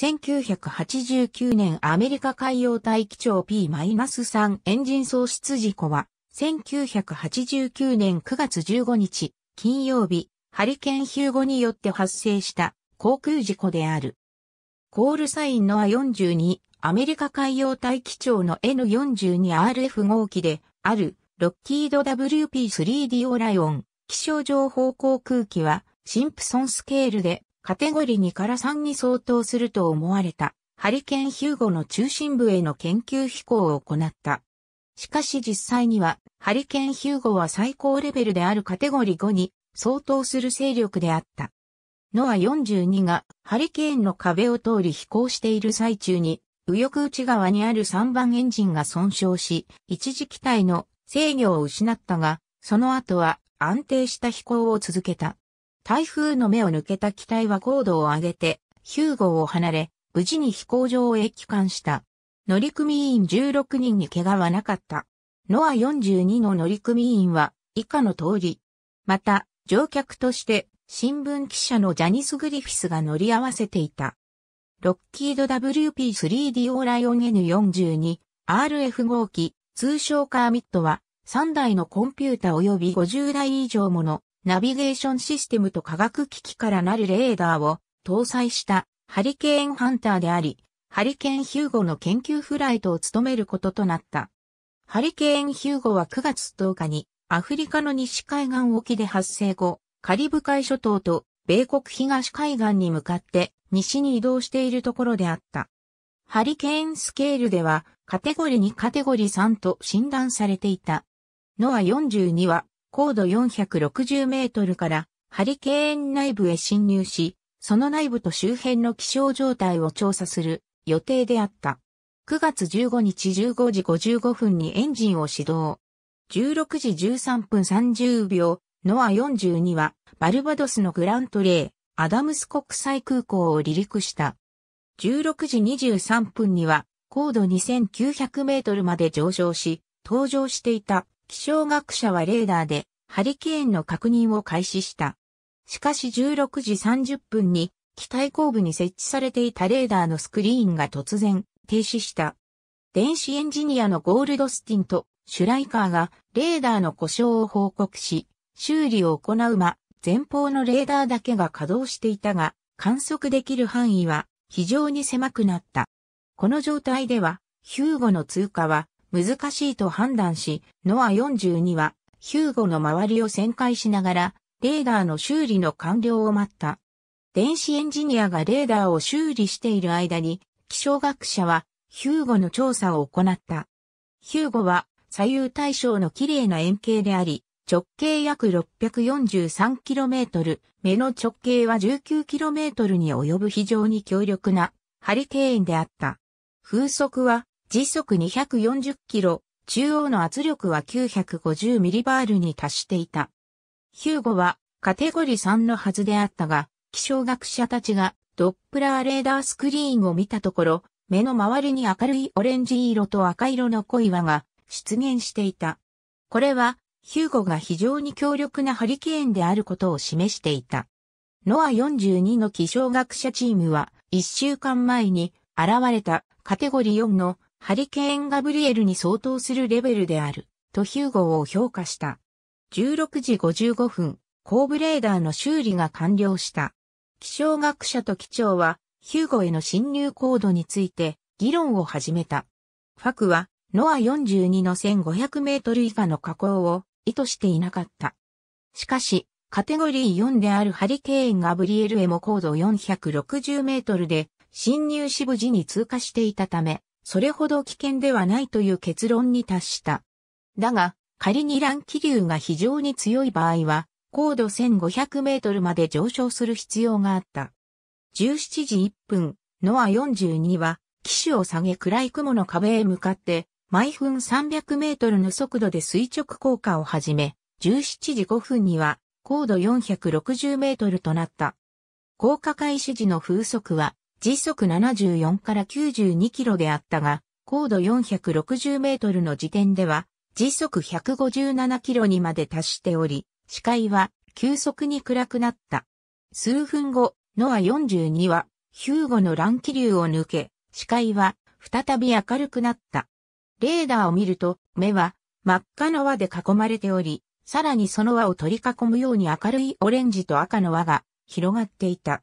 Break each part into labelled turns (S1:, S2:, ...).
S1: 1989年アメリカ海洋大気庁 P-3 エンジン喪失事故は、1989年9月15日、金曜日、ハリケーンヒューゴによって発生した航空事故である。コールサインの A42、アメリカ海洋大気庁の N42RF 号機である、ロッキード WP3D オライオン、気象情報航空機は、シンプソンスケールでカテゴリー2から3に相当すると思われた、ハリケーンヒューゴの中心部への研究飛行を行った。しかし実際には、ハリケーンヒューゴは最高レベルであるカテゴリー5に相当する勢力であった。ノア42がハリケーンの壁を通り飛行している最中に、右翼内側にある3番エンジンが損傷し、一時機体の制御を失ったが、その後は安定した飛行を続けた。台風の目を抜けた機体は高度を上げて、ヒューゴを離れ、無事に飛行場へ帰還した。乗組員16人に怪我はなかった。ノア42の乗組員は以下の通り。また、乗客として新聞記者のジャニス・グリフィスが乗り合わせていた。ロッキード WP3DO ライオン N42 RF 号機、通称カーミットは3台のコンピュータ及び50台以上ものナビゲーションシステムと科学機器からなるレーダーを搭載したハリケーンハンターであり、ハリケーンヒューゴの研究フライトを務めることとなった。ハリケーンヒューゴは9月10日にアフリカの西海岸沖で発生後、カリブ海諸島と米国東海岸に向かって西に移動しているところであった。ハリケーンスケールではカテゴリー2カテゴリー3と診断されていた。ノア42は高度460メートルからハリケーン内部へ侵入し、その内部と周辺の気象状態を調査する予定であった。9月15日15時55分にエンジンを始動。16時13分30秒、ノア42はバルバドスのグラントレー、アダムス国際空港を離陸した。16時23分には高度2900メートルまで上昇し、登場していた気象学者はレーダーでハリケーンの確認を開始した。しかし16時30分に機体後部に設置されていたレーダーのスクリーンが突然停止した。電子エンジニアのゴールドスティンとシュライカーがレーダーの故障を報告し、修理を行う間、前方のレーダーだけが稼働していたが、観測できる範囲は非常に狭くなった。この状態では、ヒューゴの通過は難しいと判断し、ノア42はヒューゴの周りを旋回しながら、レーダーの修理の完了を待った。電子エンジニアがレーダーを修理している間に、気象学者はヒューゴの調査を行った。ヒューゴは左右対称の綺麗な円形であり、直径約 643km、目の直径は 19km に及ぶ非常に強力なハリケーンであった。風速は時速240キロ、中央の圧力は950ミリバールに達していた。ヒューゴはカテゴリー3のはずであったが、気象学者たちがドップラーレーダースクリーンを見たところ、目の周りに明るいオレンジ色と赤色の小岩が出現していた。これはヒューゴが非常に強力なハリケーンであることを示していた。ノア42の気象学者チームは1週間前に現れたカテゴリー4のハリケーン・ガブリエルに相当するレベルである、とヒューゴーを評価した。16時55分、コーブレーダーの修理が完了した。気象学者と機長は、ヒューゴへの侵入高度について議論を始めた。ファクは、ノア42の1500メートル以下の下降を意図していなかった。しかし、カテゴリー4であるハリケーンガブリエルへも高度460メートルで侵入し無事に通過していたため、それほど危険ではないという結論に達した。だが、仮に乱気流が非常に強い場合は、高度1500メートルまで上昇する必要があった。17時1分、ノア42は、機種を下げ暗い雲の壁へ向かって、毎分300メートルの速度で垂直降下を始め、17時5分には、高度460メートルとなった。降下開始時の風速は時速74から92キロであったが、高度460メートルの時点では、時速157キロにまで達しており、視界は急速に暗くなった。数分後、ノア42は、ヒューゴの乱気流を抜け、視界は再び明るくなった。レーダーを見ると、目は真っ赤の輪で囲まれており、さらにその輪を取り囲むように明るいオレンジと赤の輪が広がっていた。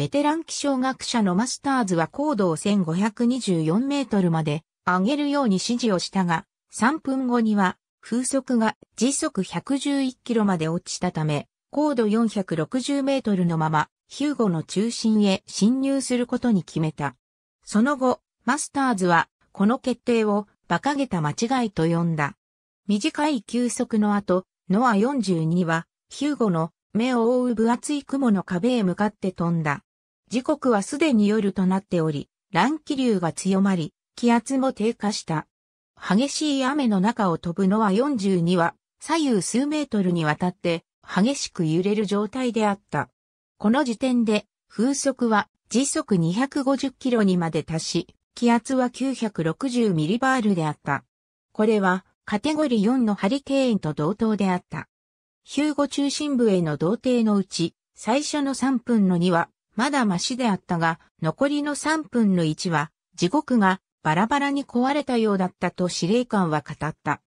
S1: ベテラン気象学者のマスターズは高度を1524メートルまで上げるように指示をしたが、3分後には風速が時速111キロまで落ちたため、高度460メートルのまま、ヒューゴの中心へ侵入することに決めた。その後、マスターズは、この決定を馬鹿げた間違いと呼んだ。短い休息の後、ノア42は、ヒューゴの目を覆う分厚い雲の壁へ向かって飛んだ。時刻はすでに夜となっており、乱気流が強まり、気圧も低下した。激しい雨の中を飛ぶのは42は、左右数メートルにわたって、激しく揺れる状態であった。この時点で、風速は時速250キロにまで達し、気圧は960ミリバールであった。これは、カテゴリー4のハリケーンと同等であった。ヒューゴ中心部への同定のうち、最初の3分の2は、まだマシであったが、残りの3分の1は、地獄がバラバラに壊れたようだったと司令官は語った。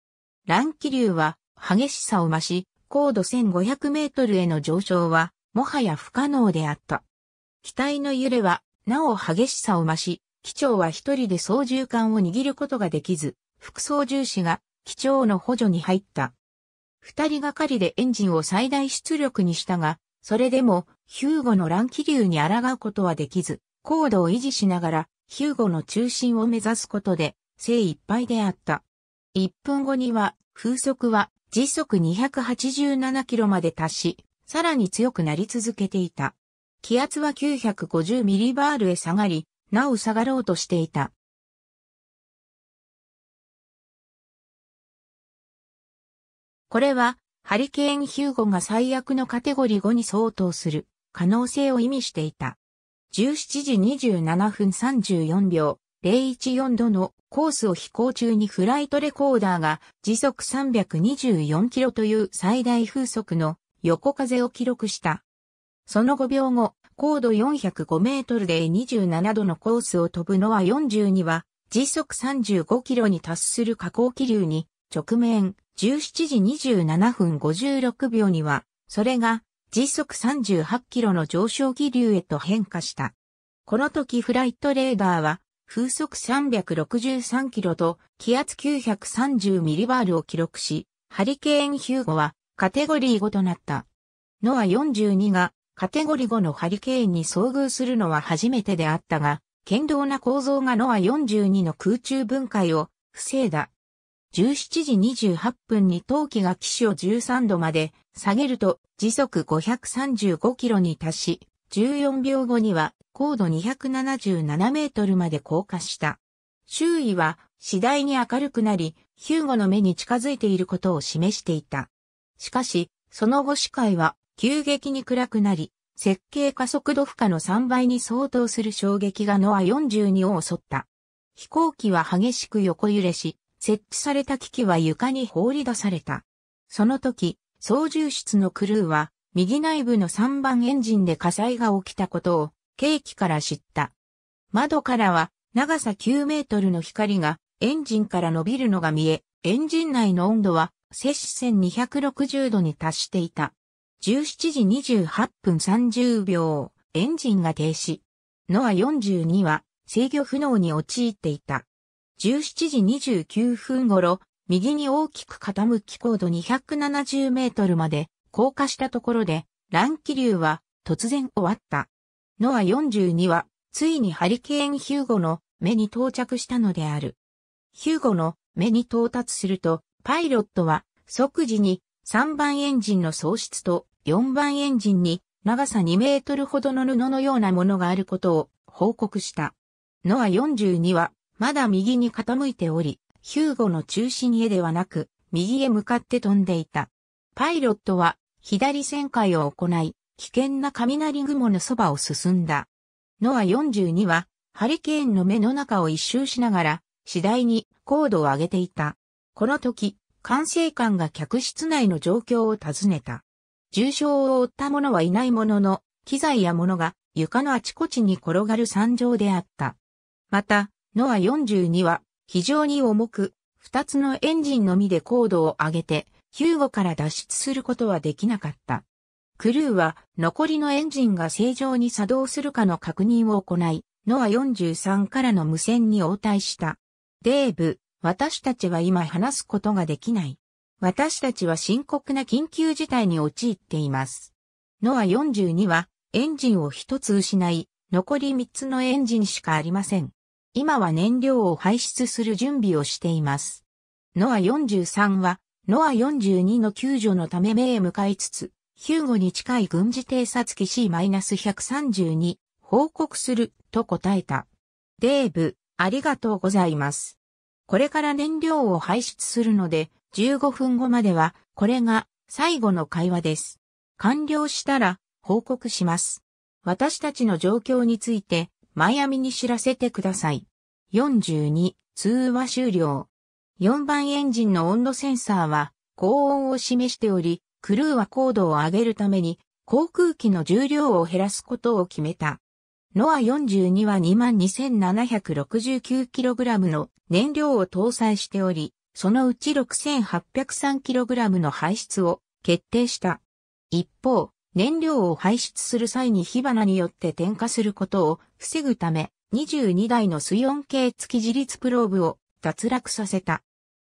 S1: 乱気流は激しさを増し、高度1500メートルへの上昇は、もはや不可能であった。機体の揺れは、なお激しさを増し、機長は一人で操縦桿を握ることができず、副操縦士が機長の補助に入った。二人がかりでエンジンを最大出力にしたが、それでも、ヒューゴの乱気流に抗うことはできず、高度を維持しながら、ヒューゴの中心を目指すことで、精一杯であった。1分後には、風速は時速287キロまで達し、さらに強くなり続けていた。気圧は950ミリバールへ下がり、なお下がろうとしていた。これはハリケーン・ヒューゴが最悪のカテゴリー5に相当する可能性を意味していた。17時27分34秒014度のコースを飛行中にフライトレコーダーが時速324キロという最大風速の横風を記録した。その5秒後、高度405メートルで27度のコースを飛ぶのは42は時速35キロに達する下降気流に直面、17時27分56秒には、それが時速38キロの上昇気流へと変化した。この時フライトレーダーは風速363キロと気圧930ミリバールを記録し、ハリケーンヒューゴはカテゴリー5となった。ノア42がカテゴリー5のハリケーンに遭遇するのは初めてであったが、堅牢な構造がノア42の空中分解を防いだ。17時28分に陶器が機種を13度まで下げると時速535キロに達し、14秒後には高度277メートルまで降下した。周囲は次第に明るくなり、ヒューゴの目に近づいていることを示していた。しかし、その後視界は急激に暗くなり、設計加速度負荷の3倍に相当する衝撃がノア42を襲った。飛行機は激しく横揺れし、設置された機器は床に放り出された。その時、操縦室のクルーは、右内部の3番エンジンで火災が起きたことを、ケーキから知った。窓からは、長さ9メートルの光が、エンジンから伸びるのが見え、エンジン内の温度は、摂氏1260度に達していた。17時28分30秒、エンジンが停止。ノア42は制御不能に陥っていた。17時29分頃、右に大きく傾き高度270メートルまで降下したところで、乱気流は突然終わった。ノア42は、ついにハリケーンヒューゴの目に到着したのである。ヒューゴの目に到達すると、パイロットは即時に3番エンジンの喪失と4番エンジンに長さ2メートルほどの布のようなものがあることを報告した。ノア42はまだ右に傾いており、ヒューゴの中心へではなく、右へ向かって飛んでいた。パイロットは、左旋回を行い、危険な雷雲のそばを進んだ。ノア42は、ハリケーンの目の中を一周しながら、次第に高度を上げていた。この時、管制官が客室内の状況を尋ねた。重傷を負った者はいないものの、機材や物が床のあちこちに転がる惨状であった。また、ノア42は非常に重く、二つのエンジンのみで高度を上げて、ヒューゴから脱出することはできなかった。クルーは残りのエンジンが正常に作動するかの確認を行い、ノア43からの無線に応対した。デーブ、私たちは今話すことができない。私たちは深刻な緊急事態に陥っています。ノア42はエンジンを一つ失い、残り三つのエンジンしかありません。今は燃料を排出する準備をしています。ノア43は、ノア42の救助のため目へ向かいつつ、ヒューゴに近い軍事偵察機 C-132 報告すると答えた。デーブ、ありがとうございます。これから燃料を排出するので、15分後までは、これが最後の会話です。完了したら報告します。私たちの状況についてマイアミに知らせてください。42、通話終了。4番エンジンの温度センサーは高温を示しており、クルーは高度を上げるために航空機の重量を減らすことを決めた。ノア42は 22,769kg の燃料を搭載しており、そのうち 6,803kg の排出を決定した。一方、燃料を排出する際に火花によって点火することを防ぐため、22台の水温計付き自立プローブを脱落させた。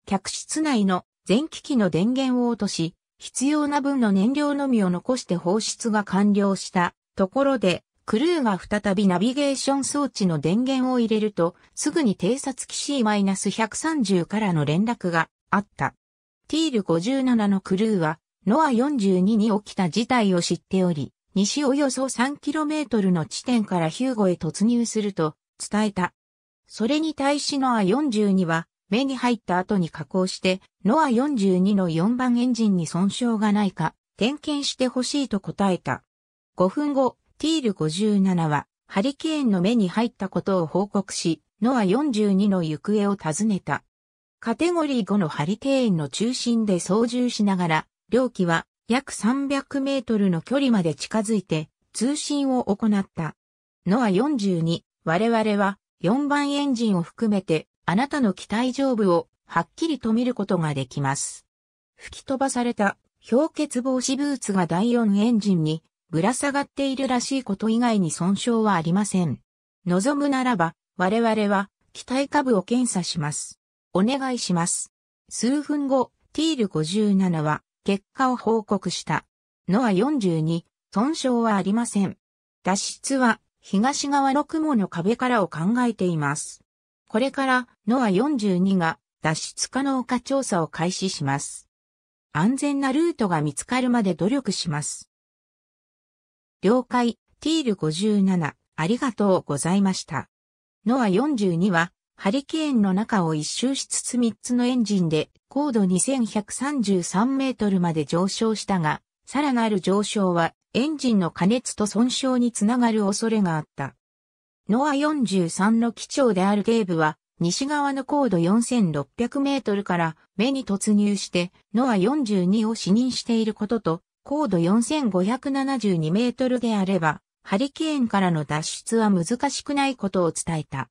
S1: 客室内の前機器の電源を落とし、必要な分の燃料のみを残して放出が完了したところで、クルーが再びナビゲーション装置の電源を入れると、すぐに偵察機 C-130 からの連絡があった。ティール57のクルーはノア42に起きた事態を知っており、西およそ 3km の地点からヒューゴへ突入すると伝えた。それに対しノア42は、目に入った後に加工して、ノア42の4番エンジンに損傷がないか、点検してほしいと答えた。5分後、ティール57は、ハリケーンの目に入ったことを報告し、ノア42の行方を尋ねた。カテゴリー5のハリケーンの中心で操縦しながら、両機は約300メートルの距離まで近づいて通信を行った。ノア42、我々は4番エンジンを含めてあなたの機体上部をはっきりと見ることができます。吹き飛ばされた氷結防止ブーツが第4エンジンにぶら下がっているらしいこと以外に損傷はありません。望むならば、我々は機体下部を検査します。お願いします。数分後、ティール57は結果を報告した。ノア42、損傷はありません。脱出は東側の雲の壁からを考えています。これからノア42が脱出可能か調査を開始します。安全なルートが見つかるまで努力します。了解、ティール57、ありがとうございました。ノア42はハリケーンの中を一周しつつ3つのエンジンで高度2133メートルまで上昇したが、さらなる上昇はエンジンの加熱と損傷につながる恐れがあった。ノア43の基調であるゲーブは、西側の高度4600メートルから目に突入して、ノア42を視認していることと、高度4572メートルであれば、ハリケーンからの脱出は難しくないことを伝えた。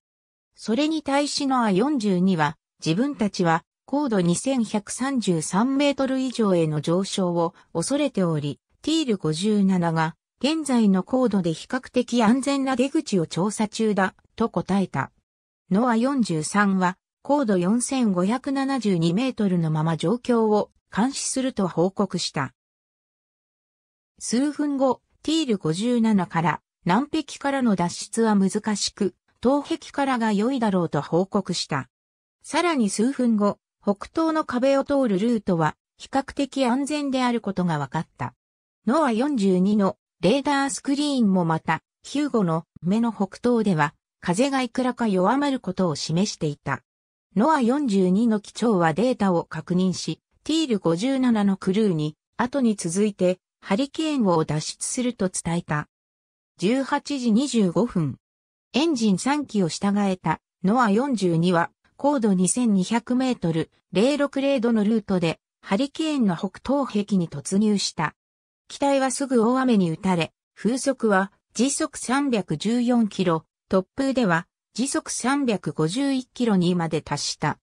S1: それに対しノア42は、自分たちは高度2133メートル以上への上昇を恐れており、ティール57が現在の高度で比較的安全な出口を調査中だと答えた。ノア43は高度4572メートルのまま状況を監視すると報告した。数分後、ティール57から南壁からの脱出は難しく、東壁からが良いだろうと報告した。さらに数分後、北東の壁を通るルートは比較的安全であることが分かった。ノア42のレーダースクリーンもまた、ヒューゴの目の北東では、風がいくらか弱まることを示していた。ノア42の機長はデータを確認し、ティール57のクルーに、後に続いて、ハリケーンを脱出すると伝えた。18時25分、エンジン3機を従えたノア42は高度2200メートル060度のルートでハリケーンの北東壁に突入した。機体はすぐ大雨に打たれ、風速は時速314キロ、突風では時速351キロにまで達した。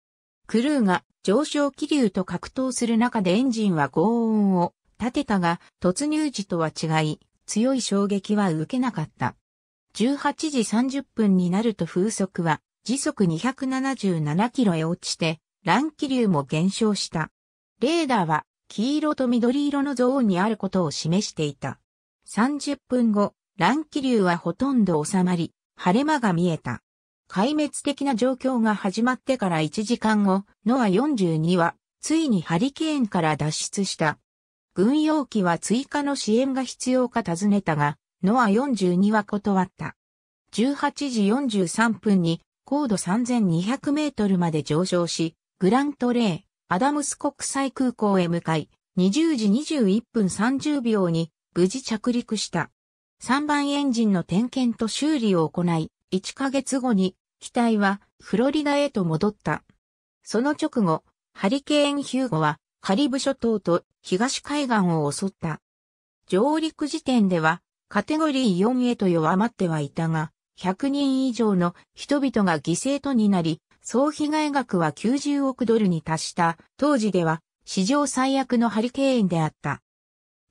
S1: クルーが上昇気流と格闘する中でエンジンは轟音を立てたが、突入時とは違い、強い衝撃は受けなかった。18時30分になると風速は時速277キロへ落ちて、乱気流も減少した。レーダーは黄色と緑色のゾーンにあることを示していた。30分後、乱気流はほとんど収まり、晴れ間が見えた。壊滅的な状況が始まってから1時間後、ノア42は、ついにハリケーンから脱出した。軍用機は追加の支援が必要か尋ねたが、ノア42は断った。18時43分に高度3200メートルまで上昇し、グラントレー、アダムス国際空港へ向かい、20時21分30秒に無事着陸した。3番エンジンの点検と修理を行い、1ヶ月後に機体はフロリダへと戻った。その直後、ハリケーンヒューゴはカリブ諸島と東海岸を襲った。上陸時点ではカテゴリー4へと弱まってはいたが、100人以上の人々が犠牲とになり、総被害額は90億ドルに達した当時では史上最悪のハリケーンであった。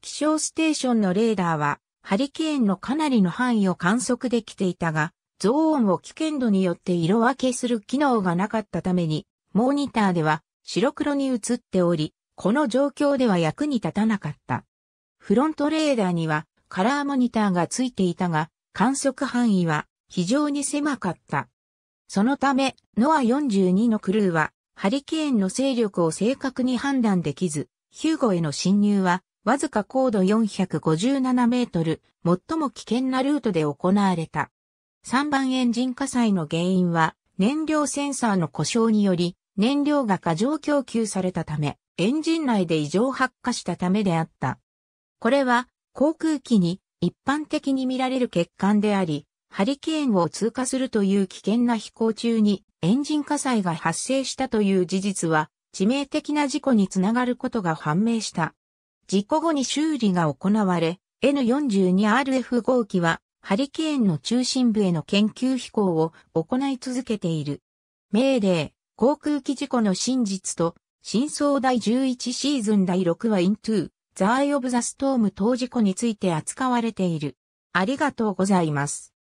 S1: 気象ステーションのレーダーはハリケーンのかなりの範囲を観測できていたが、増音を危険度によって色分けする機能がなかったために、モニターでは白黒に映っており、この状況では役に立たなかった。フロントレーダーにはカラーモニターがついていたが、観測範囲は非常に狭かった。そのため、ノア42のクルーは、ハリケーンの勢力を正確に判断できず、ヒューゴへの侵入は、わずか高度457メートル、最も危険なルートで行われた。3番エンジン火災の原因は、燃料センサーの故障により、燃料が過剰供給されたため、エンジン内で異常発火したためであった。これは、航空機に一般的に見られる欠陥であり、ハリケーンを通過するという危険な飛行中にエンジン火災が発生したという事実は致命的な事故につながることが判明した。事故後に修理が行われ、N42RF 号機はハリケーンの中心部への研究飛行を行い続けている。命令、航空機事故の真実と、真相第11シーズン第6話 into The Eye of the Storm 事故について扱われている。ありがとうございます。